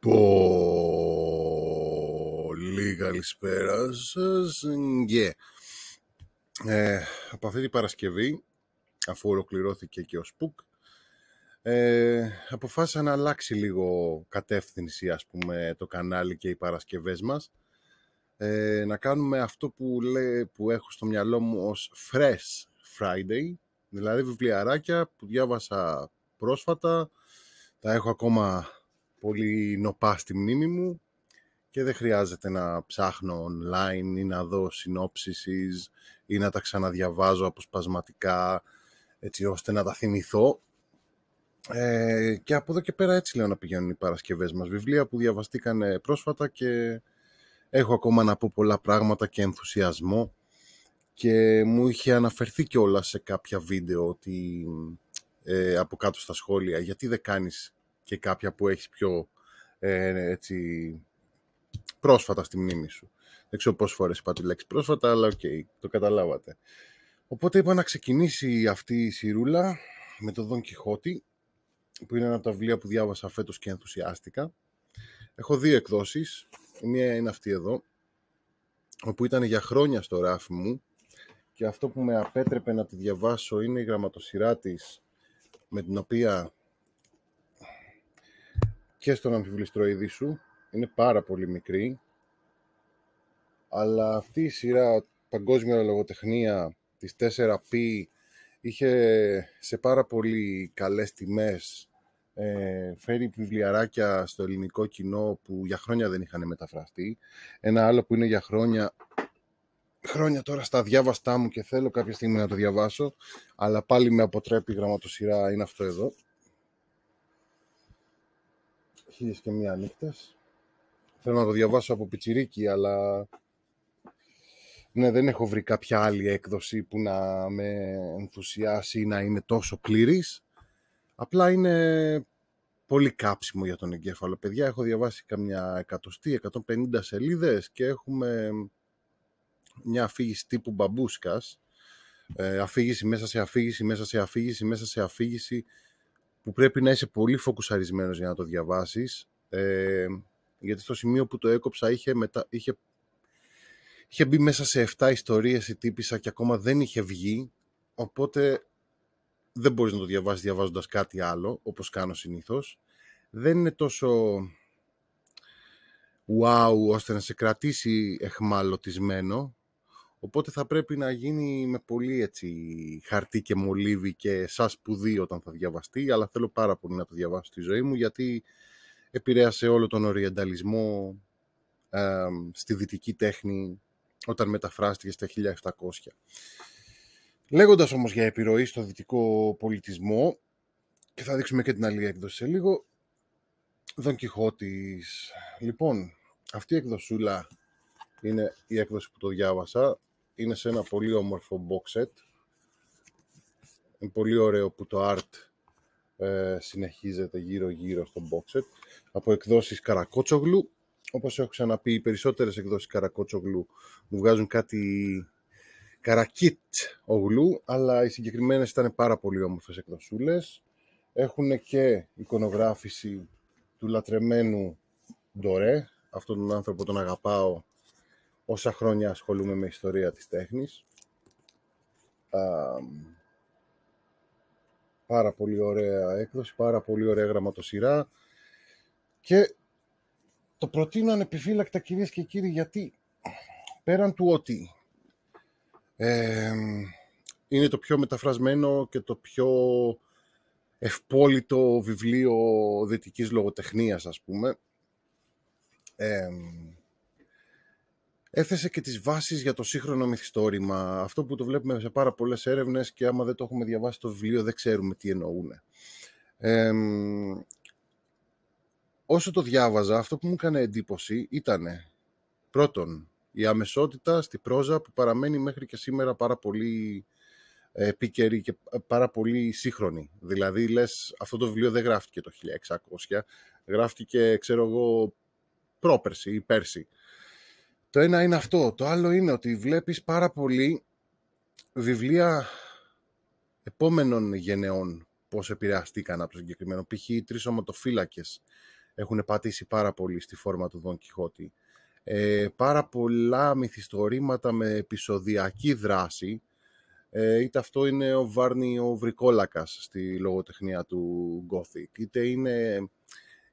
Πολύ καλησπέρα σας και ε, από αυτή την Παρασκευή, αφού ολοκληρώθηκε και ο Σπουκ, ε, αποφάσισα να αλλάξει λίγο κατεύθυνση, ας πούμε, το κανάλι και οι Παρασκευές μας. Ε, να κάνουμε αυτό που, που έχω στο μυαλό μου ως Fresh Friday, δηλαδή βιβλιαράκια που διάβασα πρόσφατα, τα έχω ακόμα πολύ νοπά στη μνήμη μου και δεν χρειάζεται να ψάχνω online ή να δω συνόψεις ή να τα ξαναδιαβάζω αποσπασματικά έτσι ώστε να τα θυμηθώ. Ε, και από εδώ και πέρα έτσι λέω να πηγαίνουν οι Παρασκευές μας. Βιβλία που διαβαστήκαν πρόσφατα και έχω ακόμα να πω πολλά πράγματα και ενθουσιασμό και μου είχε αναφερθεί κιόλας σε κάποια βίντεο ότι ε, από κάτω στα σχόλια γιατί δεν κάνεις και κάποια που έχεις πιο ε, έτσι, πρόσφατα στη μνήμη σου. Δεν ξέρω πόσες φορές είπα τη λέξη πρόσφατα, αλλά οκ, το καταλάβατε. Οπότε είπα να ξεκινήσει αυτή η σιρούλα με τον Δον Κιχώτη, που είναι ένα από τα βιβλία που διάβασα φέτος και ενθουσιάστηκα. Έχω δύο εκδόσεις. Η μία είναι αυτή εδώ, όπου ήταν για χρόνια στο ράφι μου και αυτό που με απέτρεπε να τη διαβάσω είναι η γραμματοσυρά της, με την οποία και στον αμφιβληστροειδή σου. Είναι πάρα πολύ μικρή. Αλλά αυτή η σειρά παγκόσμια λογοτεχνία της 4P είχε σε πάρα πολύ καλές τιμές ε, φέρει βιβλιαράκια στο ελληνικό κοινό που για χρόνια δεν είχαν μεταφραστεί. Ένα άλλο που είναι για χρόνια χρόνια τώρα στα διάβαστά μου και θέλω κάποια στιγμή να το διαβάσω, αλλά πάλι με αποτρέπει η γραμματοσυρά είναι αυτό εδώ χίλιες και μία νύχτες. Θέλω να το διαβάσω από πιτσιρίκι, αλλά... Ναι, δεν έχω βρει κάποια άλλη έκδοση που να με ενθουσιάσει ή να είναι τόσο πλήρης. Απλά είναι πολύ κάψιμο για τον εγκέφαλο. Παιδιά, έχω διαβάσει καμιά εκατοστή, 150 σελίδες και έχουμε μια αφήγηση τύπου μπαμπούσκας. Ε, αφήγηση μέσα σε αφήγηση, μέσα σε αφήγηση, μέσα σε αφήγηση που πρέπει να είσαι πολύ φοκουσαρισμένος για να το διαβάσεις, ε, γιατί στο σημείο που το έκοψα είχε, μετα... είχε... είχε μπει μέσα σε 7 ιστορίες η τύπησα και ακόμα δεν είχε βγει, οπότε δεν μπορείς να το διαβάσεις διαβάζοντας κάτι άλλο, όπως κάνω συνήθως. Δεν είναι τόσο wow, ώστε να σε κρατήσει εχμαλωτισμένο, Οπότε θα πρέπει να γίνει με πολύ έτσι, χαρτί και μολύβι και σας σπουδή όταν θα διαβαστεί, αλλά θέλω πάρα πολύ να το διαβάσω στη ζωή μου, γιατί επηρέασε όλο τον οριανταλισμό στη δυτική τέχνη όταν μεταφράστηκε στα 1700. Λέγοντας όμως για επιρροή στο δυτικό πολιτισμό, και θα δείξουμε και την άλλη έκδοση σε λίγο, Δον Κιχώτης. Λοιπόν, αυτή η εκδοσούλα είναι η έκδοση που το διάβασα είναι σε ένα πολύ όμορφο box Είναι πολύ ωραίο που το art ε, συνεχίζεται γύρω γύρω στο box Από εκδόσεις Καρακότσογλου. Όπως έχω ξαναπεί, οι περισσότερες εκδόσεις Καρακότσογλου μου βγάζουν κάτι καρακίτ ογλού, αλλά οι συγκεκριμένες ήταν πάρα πολύ όμορφες εκδοσούλες. Έχουν και εικονογράφηση του λατρεμένου Ντορέ, αυτόν τον άνθρωπο τον αγαπάω όσα χρόνια ασχολούμαι με ιστορία της τέχνης. πάρα πολύ ωραία έκδοση, πάρα πολύ ωραία γραμματοσυρά και το προτείνω ανεπιφύλακτα κυρίες και κύριοι γιατί πέραν του ότι είναι το πιο μεταφρασμένο και το πιο ευπόλυτο βιβλίο δυτικής λογοτεχνίας ας πούμε έθεσε και τις βάσεις για το σύγχρονο μυθιστόρημα. Αυτό που το βλέπουμε σε πάρα πολλές έρευνες και άμα δεν το έχουμε διαβάσει το βιβλίο δεν ξέρουμε τι εννοούν. όσο το διάβαζα, αυτό που μου έκανε εντύπωση ήταν πρώτον η αμεσότητα στη πρόζα που παραμένει μέχρι και σήμερα πάρα πολύ επίκαιρη και πάρα πολύ σύγχρονη. Δηλαδή, λες, αυτό το βιβλίο δεν γράφτηκε το 1600, γράφτηκε, ξέρω εγώ, πρόπερση ή πέρσι. Το ένα είναι αυτό. Το άλλο είναι ότι βλέπεις πάρα πολύ βιβλία επόμενων γενεών πώς επηρεαστήκαν από το συγκεκριμένο. Π.χ. οι τρεις ομοτοφύλακες έχουν πατήσει πάρα πολύ στη φόρμα του Δον Κιχώτη. Ε, πάρα πολλά μυθιστορήματα με επεισοδιακή δράση. Ε, είτε αυτό είναι ο Βάρνι ο Βρικόλακας στη λογοτεχνία του Gothic, είτε είναι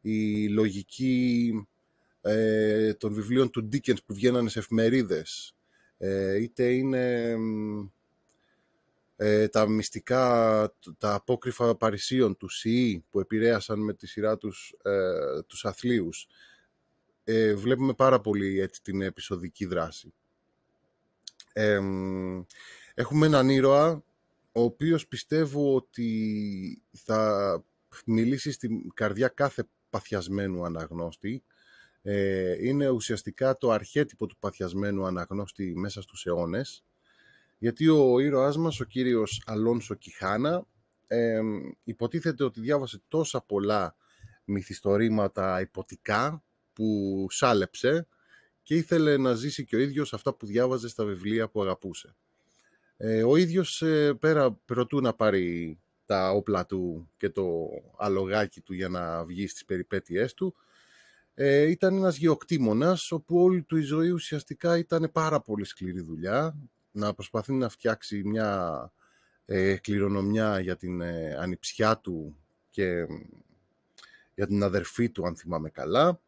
η λογική ε, των βιβλίων του Dickens που βγαίνανε σε εφημερίδες, ε, είτε είναι ε, τα μυστικά, τα απόκρυφα Παρισίων του ΣΥΗ που επηρέασαν με τη σειρά τους ε, τους αθλίους. βλέπουμε πάρα πολύ έτσι την επεισοδική δράση. έχουμε έναν ήρωα ο οποίος πιστεύω ότι θα μιλήσει στην καρδιά κάθε παθιασμένου αναγνώστη ε, είναι ουσιαστικά το αρχέτυπο του παθιασμένου αναγνώστη μέσα στους αιώνες, γιατί ο ήρωάς μας, ο κύριος Αλόνσο Κιχάνα, ε, υποτίθεται ότι διάβασε τόσα πολλά μυθιστορήματα υποτικά που σάλεψε και ήθελε να ζήσει και ο ίδιος αυτά που διάβαζε στα βιβλία που αγαπούσε. Ε, ο ίδιος ε, πέρα προτού να πάρει τα όπλα του και το αλογάκι του για να βγει στις περιπέτειές του, ε, ήταν ένας γεωκτήμονας όπου όλη του η ζωή ουσιαστικά ήταν πάρα πολύ σκληρή δουλειά να προσπαθεί να φτιάξει μια ε, κληρονομιά για την ε, ανιψιά του και για την αδερφή του αν θυμάμαι καλά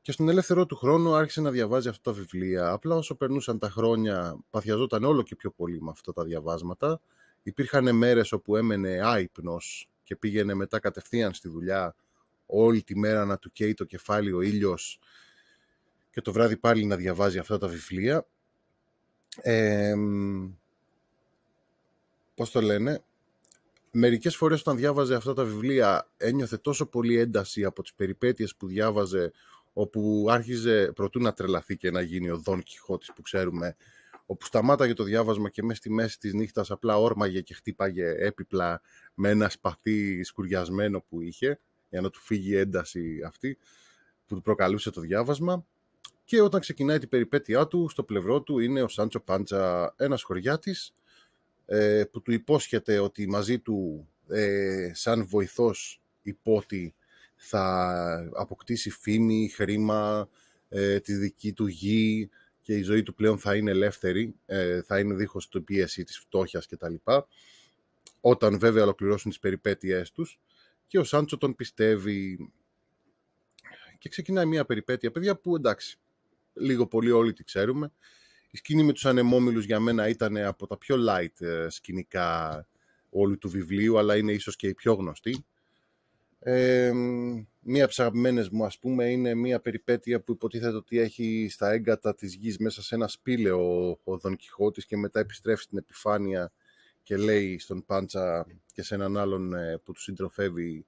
και στον ελεύθερό του χρόνο άρχισε να διαβάζει αυτά τα βιβλία. Απλά όσο περνούσαν τα χρόνια, παθιαζόταν όλο και πιο πολύ με αυτά τα διαβάσματα. Υπήρχαν μέρες όπου έμενε άϊπνος και πήγαινε μετά κατευθείαν στη δουλειά όλη τη μέρα να του καίει το κεφάλι ο ήλιος και το βράδυ πάλι να διαβάζει αυτά τα βιβλία. Ε, πώς το λένε, μερικές φορές όταν διάβαζε αυτά τα βιβλία ένιωθε τόσο πολύ ένταση από τις περιπέτειες που διάβαζε όπου άρχιζε προτού να τρελαθεί και να γίνει ο Δον Κιχώτης που ξέρουμε όπου σταμάταγε το διάβασμα και μέσα στη μέση της νύχτας απλά όρμαγε και χτύπαγε έπιπλα με ένα σπαθί σκουριασμένο που είχε για να του φύγει η ένταση αυτή που του προκαλούσε το διάβασμα. Και όταν ξεκινάει την περιπέτειά του, στο πλευρό του είναι ο Σάντσο Πάντσα ένας χωριάτης, ε, που του υπόσχεται ότι μαζί του, ε, σαν βοηθός υπότι, θα αποκτήσει φήμη, χρήμα, ε, τη δική του γη και η ζωή του πλέον θα είναι ελεύθερη, θα είναι δίχως του πίεση της φτώχειας κτλ. Όταν βέβαια ολοκληρώσουν τις περιπέτειές τους και ο Σάντσο τον πιστεύει και ξεκινάει μια περιπέτεια, παιδιά, που εντάξει, λίγο πολύ όλοι τη ξέρουμε. Η σκηνή με τους ανεμόμυλους για μένα ήταν από τα πιο light ε, σκηνικά όλου του βιβλίου, αλλά είναι ίσως και η πιο γνωστή. Ε, μία ψαγμένες μου, ας πούμε, είναι μία περιπέτεια που υποτίθεται ότι έχει στα έγκατα της γης μέσα σε ένα σπήλαιο ο Δον Κιχώτης και μετά επιστρέφει στην επιφάνεια και λέει στον Πάντσα και σε έναν άλλον ε, που τους συντροφεύει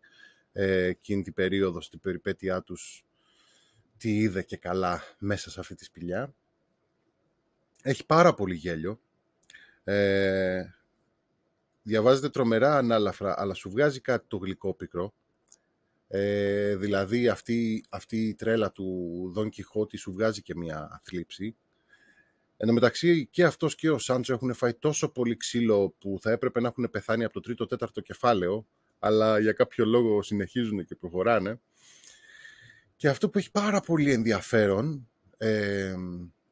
ε, εκείνη την περίοδο στην περιπέτειά τους τι είδε και καλά μέσα σε αυτή τη σπηλιά. Έχει πάρα πολύ γέλιο. Ε, διαβάζεται τρομερά ανάλαφρα, αλλά σου βγάζει κάτι το γλυκό πικρό. Ε, δηλαδή αυτή, αυτή η τρέλα του Δον Κιχώτη σου βγάζει και μια θλίψη. Εν τω μεταξύ και αυτός και ο Σάντσο έχουν φάει τόσο πολύ ξύλο που θα έπρεπε να έχουν πεθάνει από το τρίτο τέταρτο κεφάλαιο αλλά για κάποιο λόγο συνεχίζουν και προχωράνε. Και αυτό που έχει πάρα πολύ ενδιαφέρον, ε,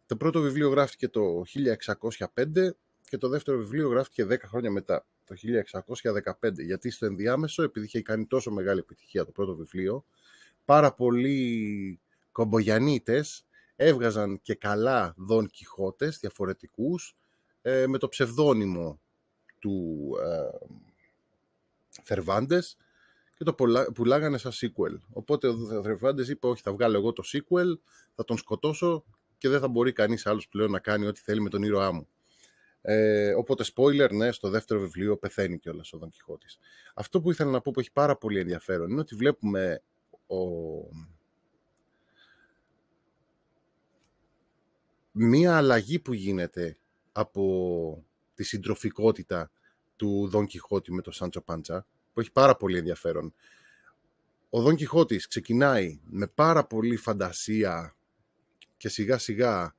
το πρώτο βιβλίο γράφτηκε το 1605 και το δεύτερο βιβλίο γράφτηκε 10 χρόνια μετά, το 1615. Γιατί στο ενδιάμεσο, επειδή είχε κάνει τόσο μεγάλη επιτυχία το πρώτο βιβλίο, πάρα πολλοί κομπογιανίτες έβγαζαν και καλά Δον Κιχώτες διαφορετικούς ε, με το ψευδόνυμο του ε, Θερβάντες και το πουλάγανε σαν sequel. Οπότε ο Θερβάντες είπε όχι θα βγάλω εγώ το sequel, θα τον σκοτώσω και δεν θα μπορεί κανείς άλλος πλέον να κάνει ό,τι θέλει με τον ήρωά μου. Ε, οπότε, spoiler, ναι, στο δεύτερο βιβλίο πεθαίνει κιόλας ο Δον Κιχώτης. Αυτό που ήθελα να πω που έχει πάρα πολύ ενδιαφέρον είναι ότι βλέπουμε ο, μία αλλαγή που γίνεται από τη συντροφικότητα του Δον Κιχώτη με τον Σάντσο Πάντσα, που έχει πάρα πολύ ενδιαφέρον. Ο Δον Κιχώτης ξεκινάει με πάρα πολύ φαντασία και σιγά σιγά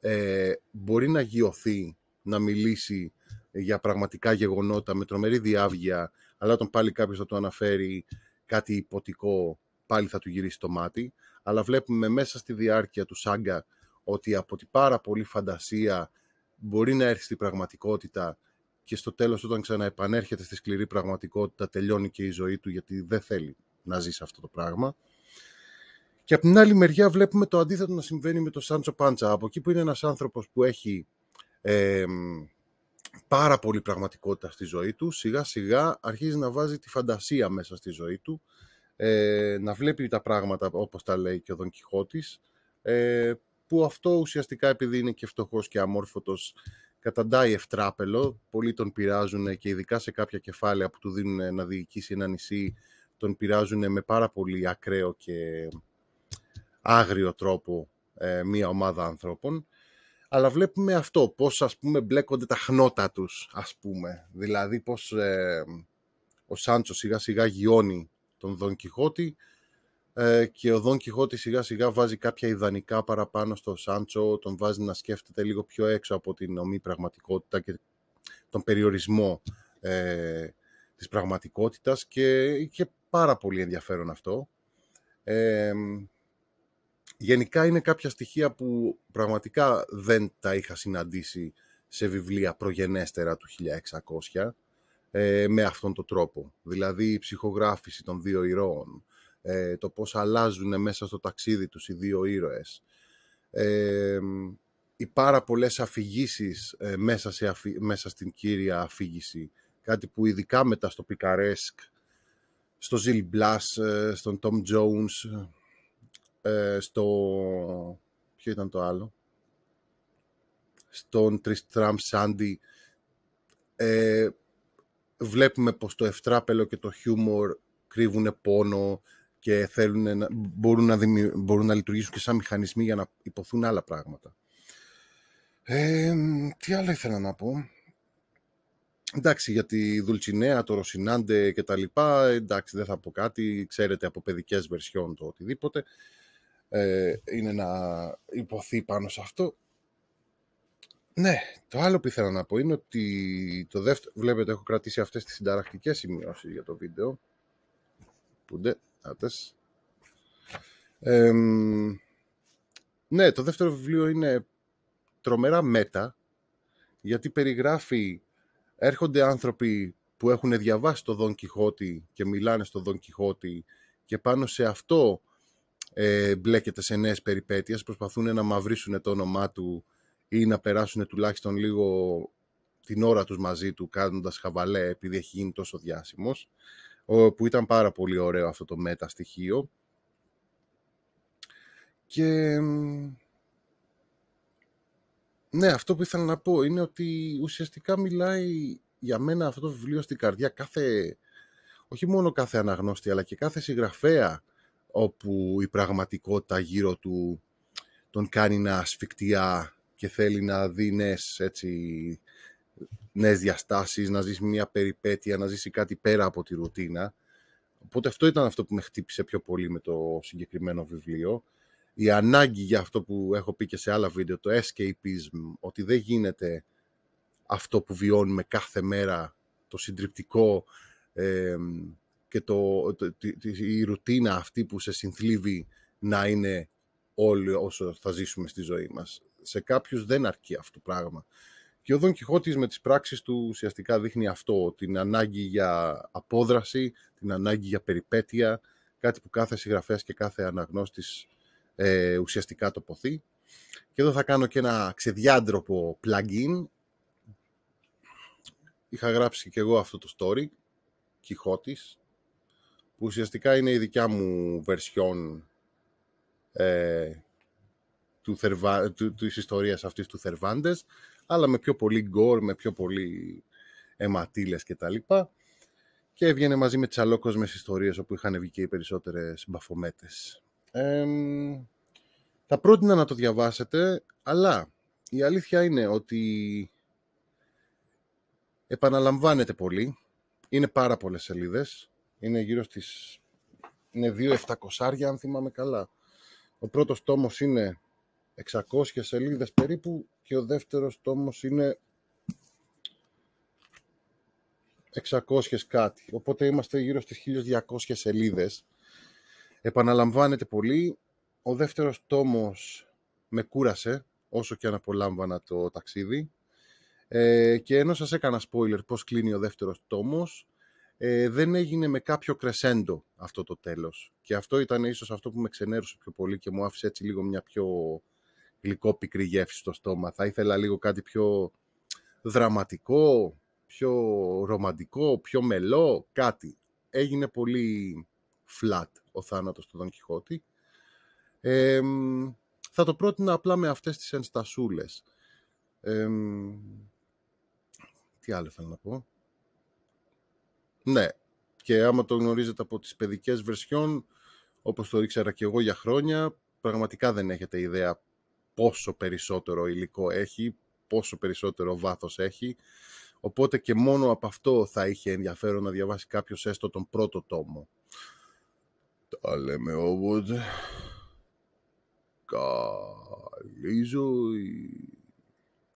ε, μπορεί να γιωθεί, να μιλήσει για πραγματικά γεγονότα με τρομερή διάβγεια, αλλά όταν πάλι κάποιος θα του αναφέρει κάτι υποτικό, πάλι θα του γυρίσει το μάτι. Αλλά βλέπουμε μέσα στη διάρκεια του σάγκα ότι από την πάρα πολύ φαντασία μπορεί να έρθει στην πραγματικότητα και στο τέλος όταν ξαναεπανέρχεται στη σκληρή πραγματικότητα τελειώνει και η ζωή του γιατί δεν θέλει να ζήσει αυτό το πράγμα. Και από την άλλη μεριά βλέπουμε το αντίθετο να συμβαίνει με τον Σάντσο Πάντσα. Από εκεί που είναι ένας άνθρωπος που έχει ε, πάρα πολύ πραγματικότητα στη ζωή του, σιγά σιγά αρχίζει να βάζει τη φαντασία μέσα στη ζωή του, ε, να βλέπει τα πράγματα όπως τα λέει και ο Δον Κιχώτης, ε, που αυτό ουσιαστικά επειδή είναι και φτωχός και αμόρφωτος καταντάει ευτράπελο, πολλοί τον πειράζουν και ειδικά σε κάποια κεφάλαια που του δίνουν να διοικήσει ένα νησί, τον πειράζουν με πάρα πολύ ακραίο και άγριο τρόπο ε, μία ομάδα ανθρώπων. Αλλά βλέπουμε αυτό, πώς ας πούμε μπλέκονται τα χνότα τους, ας πούμε. Δηλαδή πώς ε, ο Σάντσος σιγά σιγά γιώνει τον Δον Κιχώτη, ε, και ο Δον Κιχώτη σιγά σιγά βάζει κάποια ιδανικά παραπάνω στο Σάντσο, τον βάζει να σκέφτεται λίγο πιο έξω από την ομή πραγματικότητα και τον περιορισμό ε, της πραγματικότητας και, και πάρα πολύ ενδιαφέρον αυτό. Ε, γενικά είναι κάποια στοιχεία που πραγματικά δεν τα είχα συναντήσει σε βιβλία προγενέστερα του 1600 ε, με αυτόν τον τρόπο. Δηλαδή η ψυχογράφηση των δύο ηρώων, ε, το πώς αλλάζουν μέσα στο ταξίδι τους οι δύο ήρωες. Ε, οι πάρα πολλές αφηγήσεις ε, μέσα, μέσα στην κύρια αφήγηση. Κάτι που ειδικά μετά στο Πικαρέσκ, στο Ζιλ Μπλάς, ε, στον Τόμ Τζόουνς, στο... ποιο ήταν το άλλο? Στον Τριστραμ Σάντι. βλέπουμε πως το ευτράπελο και το χιούμορ κρύβουν πόνο, και θέλουν να, μπορούν, να να λειτουργήσουν και σαν μηχανισμοί για να υποθούν άλλα πράγματα. Ε, τι άλλο ήθελα να πω. Εντάξει, για τη Δουλτσινέα, το Ροσινάντε και τα λοιπά, εντάξει, δεν θα πω κάτι. Ξέρετε από παιδικές βερσιών το οτιδήποτε. Ε, είναι να υποθεί πάνω σε αυτό. Ναι, το άλλο που ήθελα να πω είναι ότι το δεύτερο... Βλέπετε, έχω κρατήσει αυτές τις συνταρακτικές σημειώσεις για το βίντεο. Που ναι, το δεύτερο βιβλίο είναι τρομερά μέτα, γιατί περιγράφει, έρχονται άνθρωποι που έχουν διαβάσει το Δον Κιχώτη και μιλάνε στο Δον Κιχώτη και πάνω σε αυτό ε, μπλέκεται σε νέες περιπέτειες, προσπαθούν να μαυρίσουν το όνομά του ή να περάσουν τουλάχιστον λίγο την ώρα τους μαζί του κάνοντας χαβαλέ επειδή έχει γίνει τόσο διάσημος που ήταν πάρα πολύ ωραίο αυτό το μετα Και ναι, αυτό που ήθελα να πω είναι ότι ουσιαστικά μιλάει για μένα αυτό το βιβλίο στην καρδιά κάθε, όχι μόνο κάθε αναγνώστη, αλλά και κάθε συγγραφέα όπου η πραγματικότητα γύρω του τον κάνει να ασφικτιά και θέλει να δει έτσι, νέες διαστάσεις, να ζήσει μια περιπέτεια, να ζήσει κάτι πέρα από τη ρουτίνα. Οπότε αυτό ήταν αυτό που με χτύπησε πιο πολύ με το συγκεκριμένο βιβλίο. Η ανάγκη για αυτό που έχω πει και σε άλλα βίντεο, το escapism, ότι δεν γίνεται αυτό που βιώνουμε κάθε μέρα, το συντριπτικό και το, η ρουτίνα αυτή που σε συνθλίβει να είναι όλοι όσο θα ζήσουμε στη ζωή μας. Σε κάποιους δεν αρκεί αυτό το πράγμα. Και ο Δον Κιχώτης με τις πράξεις του ουσιαστικά δείχνει αυτό, την ανάγκη για απόδραση, την ανάγκη για περιπέτεια, κάτι που κάθε συγγραφέας και κάθε αναγνώστης ε, ουσιαστικά τοποθεί. Και εδώ θα κάνω και ένα ξεδιάντροπο plug-in. Είχα γράψει και εγώ αυτό το story, Κιχώτης, που ουσιαστικά είναι η δικιά μου version ε, του, του, της ιστορίας αυτής του Θερβάντες, αλλά με πιο πολύ γκορ, με πιο πολύ αιματήλες κτλ. Και, και έβγαινε μαζί με τις μες ιστορίες όπου είχαν βγει και οι περισσότερες μπαφομέτες. θα πρότεινα να το διαβάσετε, αλλά η αλήθεια είναι ότι επαναλαμβάνεται πολύ. Είναι πάρα πολλές σελίδες. Είναι γύρω στις... Είναι εφτακοσάρια, αν θυμάμαι καλά. Ο πρώτος τόμος είναι 600 σελίδες περίπου και ο δεύτερος τόμος είναι 600 κάτι. Οπότε είμαστε γύρω στις 1200 σελίδες. Επαναλαμβάνεται πολύ. Ο δεύτερος τόμος με κούρασε, όσο και αν απολάμβανα το ταξίδι. Ε, και ενώ σας έκανα spoiler πώς κλείνει ο δεύτερος τόμος, ε, δεν έγινε με κάποιο κρεσέντο αυτό το τέλος. Και αυτό ήταν ίσως αυτό που με ξενέρωσε πιο πολύ και μου άφησε έτσι λίγο μια πιο γλυκό πικρή γεύση στο στόμα. Θα ήθελα λίγο κάτι πιο δραματικό, πιο ρομαντικό, πιο μελό, κάτι. Έγινε πολύ flat ο θάνατος του Δον Κιχώτη. θα το πρότεινα απλά με αυτές τις ενστασούλες. τι άλλο θέλω να πω. Ναι, και άμα το γνωρίζετε από τις παιδικές βερσιών, όπως το ήξερα και εγώ για χρόνια, πραγματικά δεν έχετε ιδέα πόσο περισσότερο υλικό έχει, πόσο περισσότερο βάθος έχει. Οπότε και μόνο από αυτό θα είχε ενδιαφέρον να διαβάσει κάποιος έστω τον πρώτο τόμο. Τα λέμε Καλή ζωή.